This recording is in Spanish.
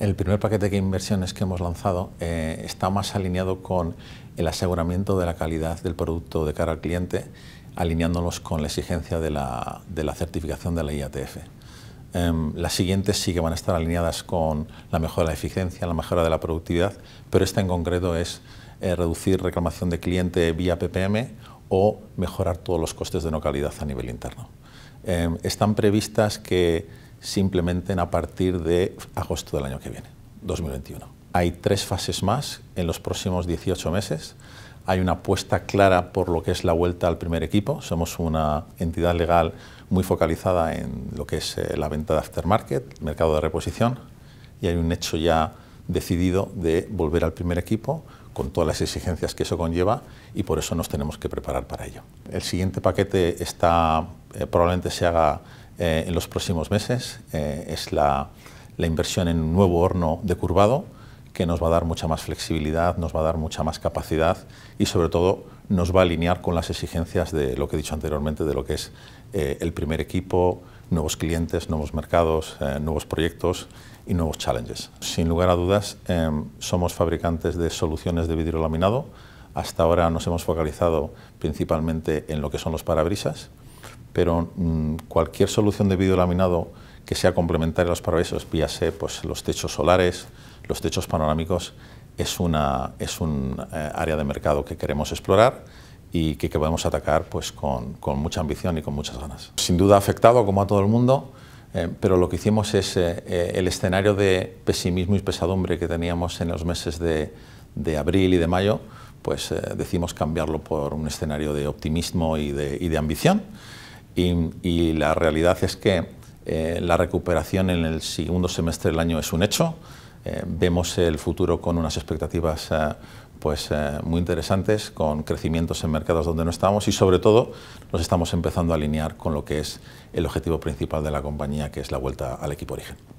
El primer paquete de inversiones que hemos lanzado eh, está más alineado con el aseguramiento de la calidad del producto de cara al cliente, alineándonos con la exigencia de la, certificación de la IATF. Em, las siguientes sí que van a estar alineadas con la mejora de la eficiencia, la mejora de la productividad, pero esta en concreto es eh, reducir reclamación de cliente vía PPM o mejorar todos los costes de no calidad a nivel interno. Em, están previstas que simplemente a partir de agosto del año que viene, 2021. Hay tres fases más en los próximos 18 meses. Hay una apuesta clara por lo que es la vuelta al primer equipo. Somos una entidad legal muy focalizada en lo que es eh, la venta de aftermarket, mercado de reposición, y hay un hecho ya decidido de volver al primer equipo con todas las exigencias que eso conlleva y por eso nos tenemos que preparar para ello. El siguiente paquete está, eh, probablemente se haga eh, en los próximos meses eh, es la, inversión en un nuevo horno de curvado que nos va a dar mucha más flexibilidad, nos va a dar mucha más capacidad y sobre todo nos va a alinear con las exigencias de lo que he dicho anteriormente, de lo que es eh, el primer equipo, nuevos clientes, nuevos mercados, nuevos proyectos y nuevos challenges. Sin lugar a dudas, somos fabricantes de soluciones de vidrio laminado. Hasta ahora nos hemos focalizado principalmente en lo que son los parabrisas, pero mm, cualquier solución de laminado que sea complementaria a los paraísos, Pse, pues, los techos solares, los techos panorámicos, es, una, es un eh, área de mercado que queremos explorar y que, podemos atacar pues, con, con, mucha ambición y con muchas ganas. Sin duda ha afectado, como a todo el mundo, eh, pero lo que hicimos es eh, el escenario de pesimismo y pesadumbre que teníamos en los meses de, abril y de mayo, pues decimos cambiarlo por un escenario de optimismo y de, y de ambición. Y, la realidad es que eh, la recuperación en el segundo semestre del año es un hecho. Eh, vemos el futuro con unas expectativas eh, pues, muy interesantes, con crecimientos en mercados donde no estábamos, y sobre todo nos estamos empezando a alinear con lo que es el objetivo principal de la compañía, que es la vuelta al equipo origen.